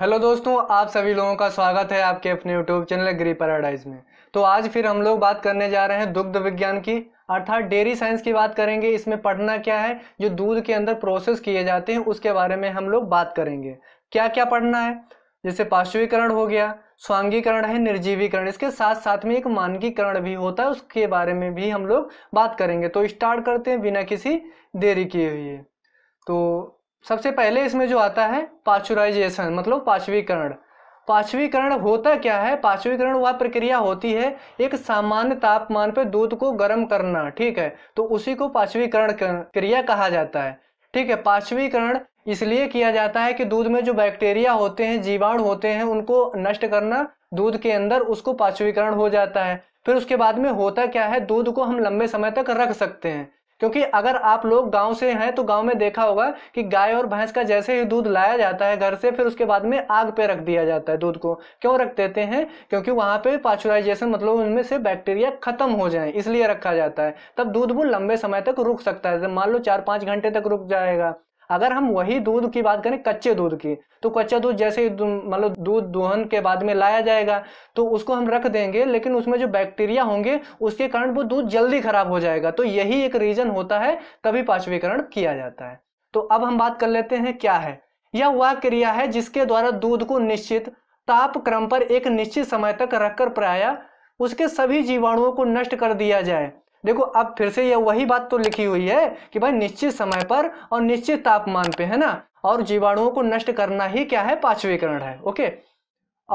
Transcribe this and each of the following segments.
hello दोस्तों आप सभी लोगों का स्वागत है आपके अपने यूट्यूब चैनल ग्री पैराडाइज में तो आज फिर हम लोग बात करने जा रहे हैं दुग्ध विज्ञान की अर्थात डेयरी साइंस की बात करेंगे इसमें पढ़ना क्या है जो दूध के अंदर प्रोसेस किए जाते हैं उसके बारे में हम लोग बात करेंगे क्या क्या पढ़ना है जैसे पाश्चुवीकरण हो गया स्वांगीकरण है निर्जीवीकरण इसके साथ साथ में एक मानकीकरण भी होता है उसके बारे में भी हम लोग बात करेंगे तो स्टार्ट करते हैं बिना किसी देरी किए हुए तो सबसे पहले इसमें जो आता है पाचुराइजेशन मतलब पाचवीकरण पाचवीकरण होता क्या है पाचवीकरण वह प्रक्रिया होती है एक सामान्य तापमान पर दूध को गर्म करना ठीक है तो उसी को पाचवीकरण क्रिया कहा जाता है ठीक है पाचवीकरण इसलिए किया जाता है कि दूध में जो बैक्टीरिया होते हैं जीवाणु होते हैं उनको नष्ट करना दूध के अंदर उसको पाचवीकरण हो जाता है फिर उसके बाद में होता क्या है दूध को हम लंबे समय तक रख सकते हैं क्योंकि अगर आप लोग गांव से हैं तो गांव में देखा होगा कि गाय और भैंस का जैसे ही दूध लाया जाता है घर से फिर उसके बाद में आग पे रख दिया जाता है दूध को क्यों रख देते हैं क्योंकि वहां पे पाचुराइजेशन मतलब उनमें से बैक्टीरिया खत्म हो जाए इसलिए रखा जाता है तब दूध वो लंबे समय तक रुक सकता है मान लो चार पाँच घंटे तक रुक जाएगा अगर हम वही दूध की बात करें कच्चे दूध की तो कच्चा दूध जैसे मतलब दूध दोहन के बाद में लाया जाएगा तो उसको हम रख देंगे लेकिन उसमें जो बैक्टीरिया होंगे उसके कारण वो दूध जल्दी खराब हो जाएगा तो यही एक रीजन होता है तभी पाचवीकरण किया जाता है तो अब हम बात कर लेते हैं क्या है यह वह क्रिया है जिसके द्वारा दूध को निश्चित ताप क्रम पर एक निश्चित समय तक रखकर प्राय उसके सभी जीवाणुओं को नष्ट कर दिया जाए देखो अब फिर से यह वही बात तो लिखी हुई है कि भाई निश्चित समय पर और निश्चित तापमान पे है ना और जीवाणुओं को नष्ट करना ही क्या है पांचवीकरण है ओके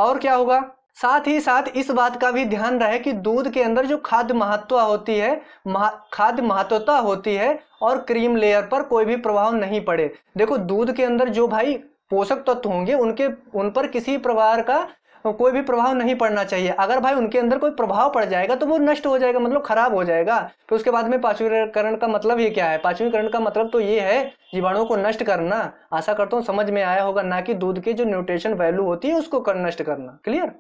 और क्या होगा साथ ही साथ इस बात का भी ध्यान रहे कि दूध के अंदर जो खाद्य महत्व होती है महा खाद्य महत्वता होती है और क्रीम लेयर पर कोई भी प्रभाव नहीं पड़े देखो दूध के अंदर जो भाई पोषक तत्व होंगे उनके उन पर किसी प्रकार का तो कोई भी प्रभाव नहीं पड़ना चाहिए अगर भाई उनके अंदर कोई प्रभाव पड़ जाएगा तो वो नष्ट हो जाएगा मतलब खराब हो जाएगा तो उसके बाद में पांचवीकरण का मतलब ये क्या है पांचवीकरण का मतलब तो ये है जीवाणुओं को नष्ट करना आशा करता हूँ समझ में आया होगा ना कि दूध की जो न्यूट्रिशन वैल्यू होती है उसको कर नष्ट करना क्लियर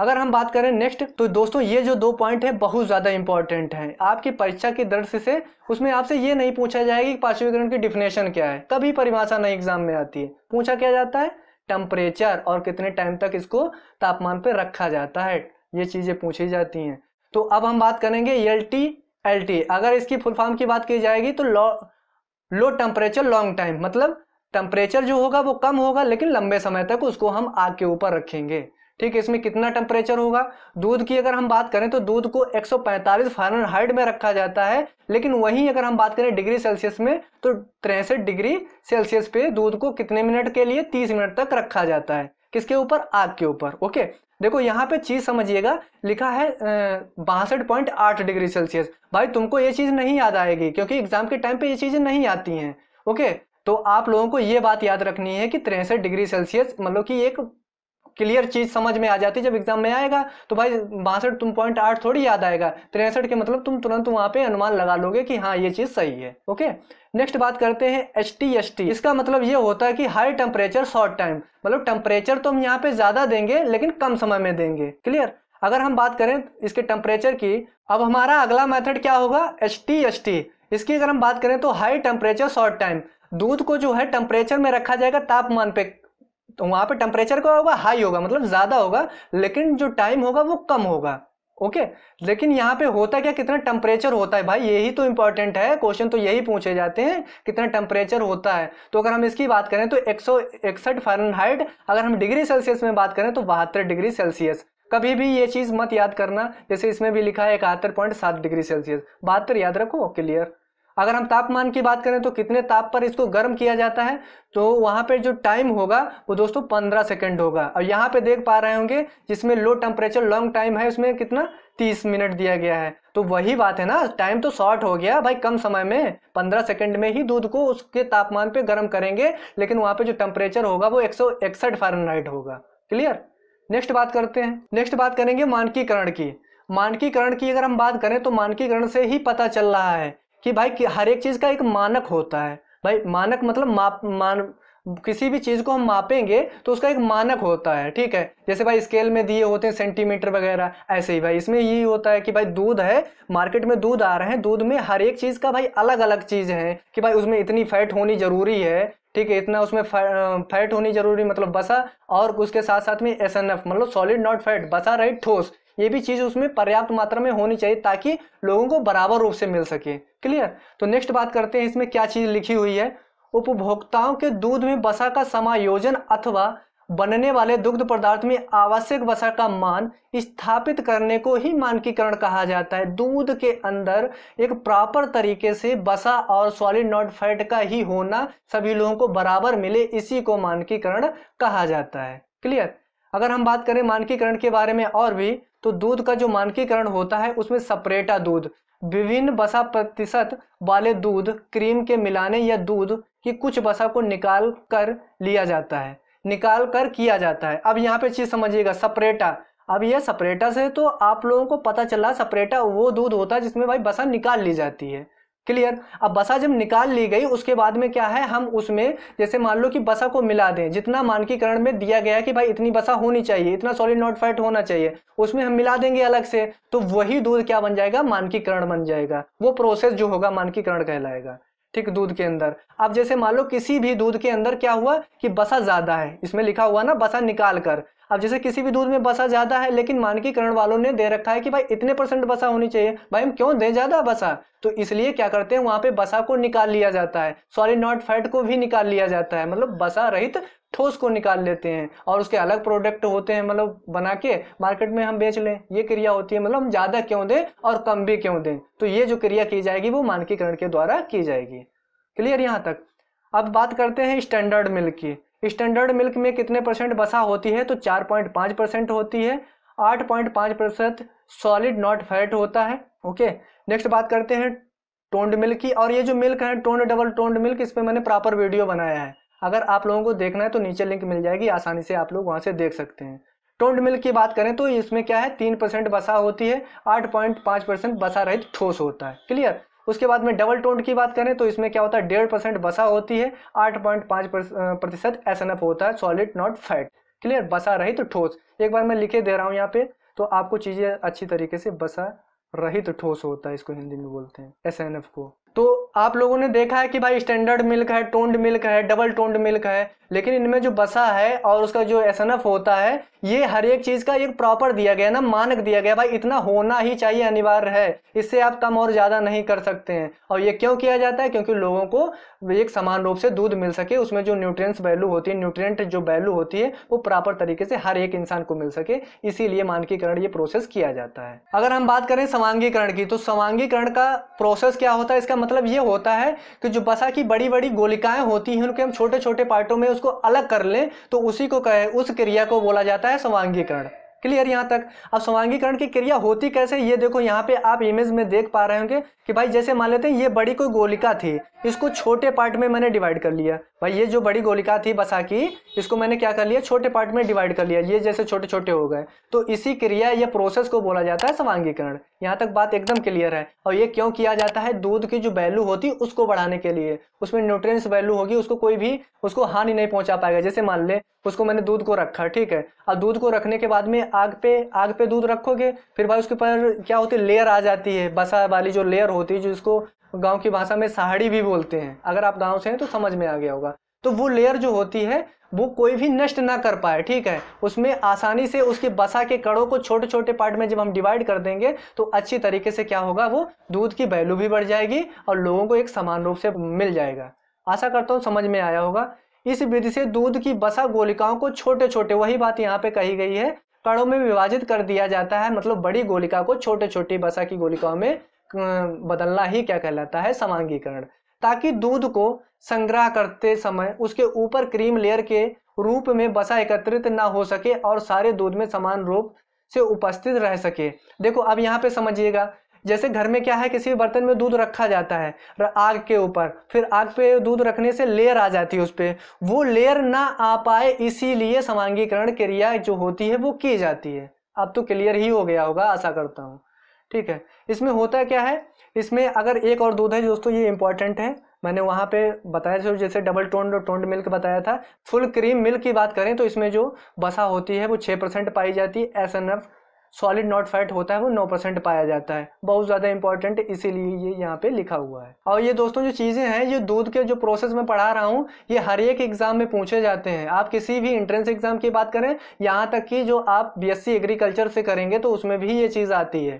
अगर हम बात करें नेक्स्ट तो दोस्तों ये जो दो पॉइंट है बहुत ज़्यादा इंपॉर्टेंट है आपकी परीक्षा की दृष्टि से उसमें आपसे ये नहीं पूछा जाएगा कि पाचवीकरण की डिफिनेशन क्या है कभी परिभाषा नहीं एग्जाम में आती है पूछा क्या जाता है टेम्परेचर और कितने टाइम तक इसको तापमान पर रखा जाता है ये चीज़ें पूछी जाती हैं तो अब हम बात करेंगे एल टी एल टी अगर इसकी फुल फॉर्म की बात की जाएगी तो low low temperature long time मतलब टेम्परेचर जो होगा वो कम होगा लेकिन लंबे समय तक उसको हम आग के ऊपर रखेंगे ठीक है इसमें कितना टेम्परेचर होगा दूध की अगर हम बात करें तो दूध को 145 फारेनहाइट में रखा जाता है लेकिन वहीं अगर हम बात करें डिग्री सेल्सियस में तो तिरसठ डिग्री सेल्सियस पे दूध को कितने मिनट के लिए 30 मिनट तक रखा जाता है किसके ऊपर आग के ऊपर ओके देखो यहाँ पे चीज़ समझिएगा लिखा है बासठ पॉइंट आठ डिग्री सेल्सियस भाई तुमको ये चीज़ नहीं याद आएगी क्योंकि एग्जाम के टाइम पे ये चीज़ें नहीं आती हैं ओके तो आप लोगों को ये बात याद रखनी है कि तिरसठ डिग्री सेल्सियस मतलब कि एक क्लियर चीज समझ में आ जाती है जब एग्जाम में आएगा तो भाई बासठ तुम पॉइंट आठ थोड़ी याद आएगा तिरसठ के मतलब तुम तुरंत वहां पे अनुमान लगा लोगे कि हाँ ये चीज सही है ओके नेक्स्ट बात करते हैं एच टी एच टी इसका मतलब ये होता है कि हाई टेम्परेचर शॉर्ट टाइम मतलब टेम्परेचर तो हम यहाँ पे ज्यादा देंगे लेकिन कम समय में देंगे क्लियर अगर हम बात करें इसके टेम्परेचर की अब हमारा अगला मेथड क्या होगा एच टी एच टी इसकी अगर हम बात करें तो हाई टेम्परेचर शॉर्ट टाइम दूध को जो है टेम्परेचर में रखा जाएगा तापमान पे तो वहाँ पर टेम्परेचर क्या होगा हाई होगा मतलब ज़्यादा होगा लेकिन जो टाइम होगा वो कम होगा ओके लेकिन यहाँ पे होता क्या कितना टेम्परेचर होता है भाई यही तो इंपॉर्टेंट है क्वेश्चन तो यही पूछे जाते हैं कितना टेम्परेचर होता है तो अगर हम इसकी बात करें तो एक सौ इकसठ फारेनहाइट अगर हम डिग्री सेल्सियस में बात करें तो बहत्तर डिग्री सेल्सियस कभी भी ये चीज़ मत याद करना जैसे इसमें भी लिखा है इकहत्तर पॉइंट सात डिग्री सेल्सियस बहत्तर तो याद रखो क्लियर अगर हम तापमान की बात करें तो कितने ताप पर इसको गर्म किया जाता है तो वहाँ पे जो टाइम होगा वो दोस्तों पंद्रह सेकेंड होगा और यहाँ पे देख पा रहे होंगे जिसमें लो टेम्परेचर लॉन्ग टाइम है उसमें कितना तीस मिनट दिया गया है तो वही बात है ना टाइम तो शॉर्ट हो गया भाई कम समय में पंद्रह सेकंड में ही दूध को उसके तापमान पे गर्म करेंगे लेकिन वहाँ पे जो टेम्परेचर होगा वो एक सौ इकसठ फारेनहाइट होगा क्लियर नेक्स्ट बात करते हैं नेक्स्ट बात करेंगे मानकीकरण की मानकीकरण की अगर हम बात करें तो मानकीकरण से ही पता चल रहा है कि भाई कि हर एक चीज़ का एक मानक होता है भाई मानक मतलब माप मान किसी भी चीज़ को हम मापेंगे तो उसका एक मानक होता है ठीक है जैसे भाई स्केल में दिए होते हैं सेंटीमीटर वगैरह ऐसे ही भाई इसमें यही होता है कि भाई दूध है मार्केट में दूध आ रहे हैं दूध में हर एक चीज़ का भाई अलग अलग चीज़ है कि भाई उसमें इतनी फैट होनी ज़रूरी है ठीक है इतना उसमें फैट होनी ज़रूरी मतलब बसा और उसके साथ साथ में एस एन एफ मतलब सॉलिड नॉट फैट बसा राइट ठोस ये भी चीज़ उसमें पर्याप्त मात्रा में होनी चाहिए ताकि लोगों को बराबर रूप से मिल सके क्लियर तो नेक्स्ट बात करते हैं इसमें क्या चीज़ लिखी हुई है उपभोक्ताओं के दूध में बसा का समायोजन अथवा बनने वाले दुग्ध पदार्थ में आवश्यक वसा का मान स्थापित करने को ही मानकीकरण कहा जाता है दूध के अंदर एक प्रॉपर तरीके से वसा और सॉलिड नॉट फैट का ही होना सभी लोगों को बराबर मिले इसी को मानकीकरण कहा जाता है क्लियर अगर हम बात करें मानकीकरण के बारे में और भी तो दूध का जो मानकीकरण होता है उसमें सपरेटा दूध विभिन्न बसा प्रतिशत वाले दूध क्रीम के मिलाने या दूध की कुछ बसा को निकाल कर लिया जाता है निकाल कर किया जाता है अब यहाँ पे चीज़ समझिएगा सपरेटा अब यह सपरेटा से तो आप लोगों को पता चला सपरेटा वो दूध होता है जिसमें भाई बसा निकाल ली जाती है क्लियर अब बसा जब निकाल ली गई उसके बाद में क्या है हम उसमें जैसे मान लो कि बसा को मिला दें जितना मानकीकरण में दिया गया कि भाई इतनी बसा होनी चाहिए इतना सॉलिड नॉट फैट होना चाहिए उसमें हम मिला देंगे अलग से तो वही दूध क्या बन जाएगा मानकीकरण बन जाएगा वो प्रोसेस जो होगा मानकीकरण कहलाएगा ठीक दूध के अंदर अब जैसे मान लो किसी भी दूध के अंदर क्या हुआ कि बसा ज़्यादा है इसमें लिखा हुआ ना बसा निकाल कर अब जैसे किसी भी दूध में बसा ज़्यादा है लेकिन मानकीकरण वालों ने दे रखा है कि भाई इतने परसेंट बसा होनी चाहिए भाई हम क्यों दें ज़्यादा बसा तो इसलिए क्या करते हैं वहां पे बसा को निकाल लिया जाता है सॉरी नॉट फैट को भी निकाल लिया जाता है मतलब बसा रहित ठोस को निकाल लेते हैं और उसके अलग प्रोडक्ट होते हैं मतलब बना के मार्केट में हम बेच लें ये क्रिया होती है मतलब हम ज़्यादा क्यों दें और कम भी क्यों दें तो ये जो क्रिया की जाएगी वो मानकीकरण के द्वारा की जाएगी क्लियर यहाँ तक अब बात करते हैं स्टैंडर्ड मिल्क की स्टैंडर्ड मिल्क में कितने परसेंट बसा होती है तो चार पॉइंट पाँच परसेंट होती है आठ पॉइंट पाँच परसेंट सॉलिड नॉट फैट होता है ओके नेक्स्ट बात करते हैं टोंड मिल्क की और ये जो मिल्क है टोंड डबल टोंड मिल्क इस पर मैंने प्रॉपर वीडियो बनाया है अगर आप लोगों को देखना है तो नीचे लिंक मिल जाएगी आसानी से आप लोग वहाँ से देख सकते हैं टोंड मिल्क की बात करें तो इसमें क्या है तीन परसेंट बसा होती है आठ पॉइंट पाँच परसेंट बसा रहित ठोस होता है क्लियर उसके बाद में डबल टोंड की बात करें तो इसमें क्या होता है डेढ़ परसेंट बसा होती है आठ पॉइंट पाँच प्रतिशत एस एन एफ होता है सॉलिड नॉट फैट क्लियर बसा रहित ठोस एक बार मैं लिखे दे रहा हूँ यहाँ पे तो आपको चीज़ें अच्छी तरीके से बसा रहित ठोस होता है इसको हिंदी में बोलते हैं एस को तो आप लोगों ने देखा है कि भाई स्टैंडर्ड मिल्क है टोन्ड मिल्क है डबल टोन्ड मिल्क है लेकिन इनमें जो बसा है और उसका जो एस होता है ये हर एक चीज़ का एक प्रॉपर दिया गया ना मानक दिया गया भाई इतना होना ही चाहिए अनिवार्य है इससे आप कम और ज़्यादा नहीं कर सकते हैं और ये क्यों किया जाता है क्योंकि लोगों को एक समान रूप से दूध मिल सके उसमें जो न्यूट्रिएंट्स वैल्यू होती है न्यूट्रिएंट जो वैल्यू होती है वो प्रॉपर तरीके से हर एक इंसान को मिल सके इसीलिए मानकीकरण ये प्रोसेस किया जाता है अगर हम बात करें समांगीकरण की तो समांगीकरण का प्रोसेस क्या होता है इसका मतलब ये होता है कि जो बसा की बड़ी बड़ी गोलिकाएं होती हैं उनके हम छोटे छोटे पार्टों में उसको अलग कर लें तो उसी को कहे उस क्रिया को बोला जाता है समांगीकरण क्लियर यहाँ तक अब समांगीकरण की क्रिया होती कैसे ये देखो यहाँ पे आप इमेज में देख पा रहे होंगे कि भाई जैसे मान लेते हैं ये बड़ी कोई गोलिका थी इसको छोटे पार्ट में मैंने डिवाइड कर लिया भाई ये जो बड़ी गोलिका थी बसा की इसको मैंने क्या कर लिया छोटे पार्ट में डिवाइड कर लिया ये जैसे छोटे छोटे हो गए तो इसी क्रिया या प्रोसेस को बोला जाता है समांगीकरण यहाँ तक बात एकदम क्लियर है और ये क्यों किया जाता है दूध की जो वैल्यू होती है उसको बढ़ाने के लिए उसमें न्यूट्रिय वैल्यू होगी उसको कोई भी उसको हानि नहीं पहुंचा पाएगा जैसे मान ले उसको मैंने दूध को रखा ठीक है अब दूध को रखने के बाद में आग पे आग पे दूध रखोगे फिर भाई उसके ऊपर क्या होती है लेयर आ जाती है बसा वाली जो लेयर होती है जिसको गांव की भाषा में साहड़ी भी बोलते हैं अगर आप गांव से हैं तो समझ में आ गया होगा तो वो लेयर जो होती है वो कोई भी नष्ट ना कर पाए ठीक है उसमें आसानी से उसके बसा के कड़ों को छोटे छोटे पार्ट में जब हम डिवाइड कर देंगे तो अच्छी तरीके से क्या होगा वो दूध की वैल्यू भी बढ़ जाएगी और लोगों को एक समान रूप से मिल जाएगा आशा करता हूँ समझ में आया होगा इस विधि से दूध की बसा गोलिकाओं को छोटे छोटे वही बात यहाँ पे कही गई है कणों में विभाजित कर दिया जाता है मतलब बड़ी गोलिका को छोटे छोटे बसा की गोलिकाओं में बदलना ही क्या कहलाता है समांगीकरण ताकि दूध को संग्रह करते समय उसके ऊपर क्रीम लेयर के रूप में बसा एकत्रित ना हो सके और सारे दूध में समान रूप से उपस्थित रह सके देखो अब यहाँ पे समझिएगा जैसे घर में क्या है किसी भी बर्तन में दूध रखा जाता है आग के ऊपर फिर आग पे दूध रखने से लेयर आ जाती है उस पर वो लेयर ना आ पाए इसीलिए समांगीकरण क्रिया जो होती है वो की जाती है अब तो क्लियर ही हो गया होगा आशा करता हूँ ठीक है इसमें होता क्या है इसमें अगर एक और दूध है दोस्तों ये इंपॉर्टेंट है मैंने वहाँ पे बताया था जैसे डबल टोंड और टोंड मिल्क बताया था फुल क्रीम मिल्क की बात करें तो इसमें जो बसा होती है वो छः परसेंट पाई जाती है S N F solid not fat होता है वो नौ परसेंट पाया जाता है बहुत ज़्यादा इंपॉर्टेंट इसीलिए ये यहाँ पे लिखा हुआ है और ये दोस्तों जो चीज़ें हैं ये दूध के जो प्रोसेस में पढ़ा रहा हूँ ये हर एक एग्ज़ाम में पूछे जाते हैं आप किसी भी इंट्रेंस एग्ज़ाम की बात करें यहाँ तक कि जो आप बी एग्रीकल्चर से करेंगे तो उसमें भी ये चीज़ आती है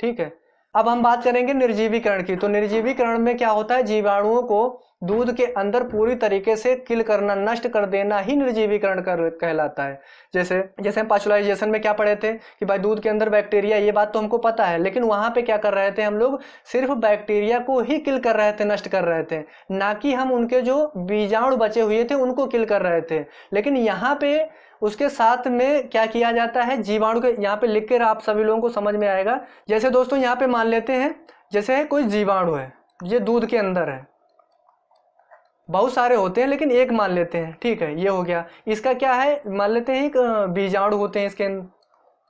ठीक है अब हम बात करेंगे निर्जीवीकरण की तो निर्जीवीकरण में क्या होता है जीवाणुओं को दूध के अंदर पूरी तरीके से किल करना नष्ट कर देना ही निर्जीवीकरण कर कहलाता है जैसे जैसे हम पाचुलाइजेशन में क्या पढ़े थे कि भाई दूध के अंदर बैक्टीरिया ये बात तो हमको पता है लेकिन वहाँ पे क्या कर रहे थे हम लोग सिर्फ बैक्टीरिया को ही किल कर रहे थे नष्ट कर रहे थे ना कि हम उनके जो बीजाणु बचे हुए थे उनको किल कर रहे थे लेकिन यहाँ पे उसके साथ में क्या किया जाता है जीवाणु के यहाँ पे लिख कर आप सभी लोगों को समझ में आएगा जैसे दोस्तों यहाँ पे मान लेते हैं जैसे कोई जीवाणु है ये दूध के अंदर है बहुत सारे होते हैं लेकिन एक मान लेते हैं ठीक है ये हो गया इसका क्या है मान लेते हैं एक बीजाणु होते हैं इसके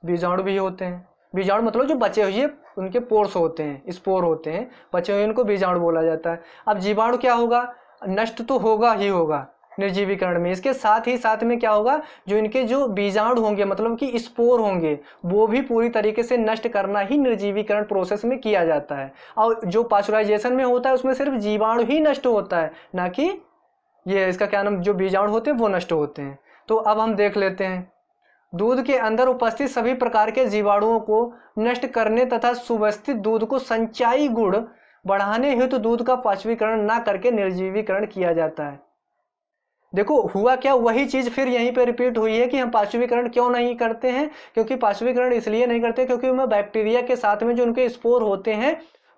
बीजाणु भी होते हैं बीजाणु मतलब जो बचे हुए उनके पोर्स होते हैं स्पोर होते हैं बचे हुए उनको बीजाणु बोला जाता है अब जीवाणु क्या होगा नष्ट तो होगा ही होगा निर्जीवीकरण में इसके साथ ही साथ में क्या होगा जो इनके जो बीजाणु होंगे मतलब कि स्पोर होंगे वो भी पूरी तरीके से नष्ट करना ही निर्जीवीकरण प्रोसेस में किया जाता है और जो पाचुराइजेशन में होता है उसमें सिर्फ जीवाणु ही नष्ट होता है ना कि ये इसका क्या नाम जो बीजाणु होते हैं वो नष्ट होते हैं तो अब हम देख लेते हैं दूध के अंदर उपस्थित सभी प्रकार के जीवाणुओं को नष्ट करने तथा सुव्यवस्थित दूध को संचाई गुण बढ़ाने हेतु तो दूध का पाचवीकरण ना करके निर्जीवीकरण किया जाता है देखो हुआ क्या वही चीज़ फिर यहीं पे रिपीट हुई है कि हम पाशुवीकरण क्यों नहीं करते हैं क्योंकि पाशुवीकरण इसलिए नहीं करते क्योंकि उनमें बैक्टीरिया के साथ में जो उनके स्पोर होते हैं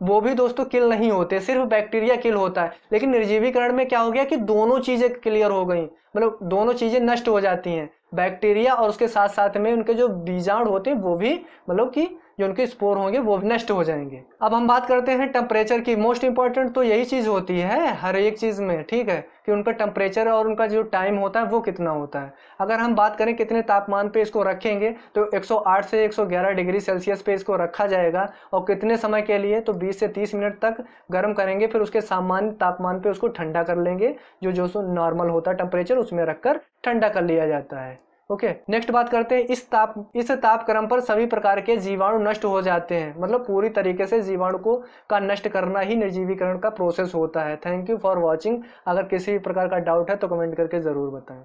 वो भी दोस्तों किल नहीं होते सिर्फ बैक्टीरिया किल होता है लेकिन निर्जीवीकरण में क्या हो गया कि दोनों चीज़ें क्लियर हो गई मतलब दोनों चीज़ें नष्ट हो जाती हैं बैक्टीरिया और उसके साथ साथ में उनके जो बीजाणु होते हैं वो भी मतलब कि जो उनके स्पोर होंगे वो नष्ट हो जाएंगे अब हम बात करते हैं टेम्परेचर की मोस्ट इंपॉर्टेंट तो यही चीज़ होती है हर एक चीज़ में ठीक है कि उनका टेम्परेचर और उनका जो टाइम होता है वो कितना होता है अगर हम बात करें कितने तापमान पे इसको रखेंगे तो 108 से 111 डिग्री सेल्सियस पे इसको रखा जाएगा और कितने समय के लिए तो 20 से 30 मिनट तक गर्म करेंगे फिर उसके सामान्य तापमान पे उसको ठंडा कर लेंगे जो जो नॉर्मल होता है टेम्परेचर उसमें रखकर ठंडा कर लिया जाता है ओके नेक्स्ट बात करते हैं इस ताप इस तापक्रम पर सभी प्रकार के जीवाणु नष्ट हो जाते हैं मतलब पूरी तरीके से जीवाणु को का नष्ट करना ही निर्जीवीकरण का प्रोसेस होता है थैंक यू फॉर वॉचिंग अगर किसी भी प्रकार का डाउट है तो कमेंट करके ज़रूर बताएं